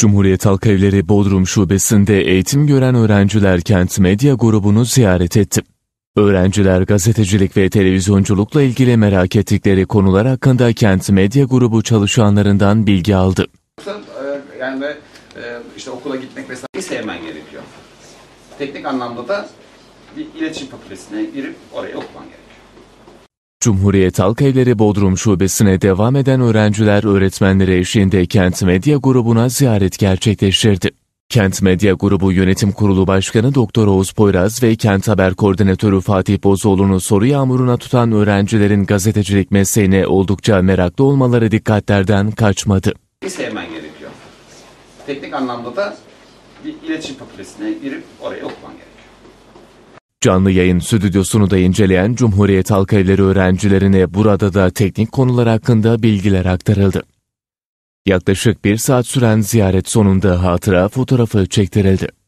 Cumhuriyet Halk Evleri Bodrum Şubesi'nde eğitim gören öğrenciler Kent Medya grubunu ziyaret etti. Öğrenciler gazetecilik ve televizyonculukla ilgili merak ettikleri konular hakkında Kent Medya grubu çalışanlarından bilgi aldı. Yani ve e, işte okula gitmek vesaire şey sevmen gerekiyor. Teknik anlamda da bir iletişim fakültesine girip oraya okuman gerekiyor. Cumhuriyet Halk Evleri Bodrum Şubesi'ne devam eden öğrenciler öğretmenleri eşliğinde Kent Medya Grubu'na ziyaret gerçekleştirdi. Kent Medya Grubu Yönetim Kurulu Başkanı Doktor Oğuz Poyraz ve Kent Haber Koordinatörü Fatih Bozoğlu'nu soru yağmuruna tutan öğrencilerin gazetecilik mesleğine oldukça meraklı olmaları dikkatlerden kaçmadı. Bir sevmen şey gerekiyor. Teknik anlamda da bir iletişim fakültesine girip oraya okuman gerekiyor. Canlı yayın stüdyosunu da inceleyen Cumhuriyet Halk Evleri öğrencilerine burada da teknik konular hakkında bilgiler aktarıldı. Yaklaşık bir saat süren ziyaret sonunda hatıra fotoğrafı çektirildi.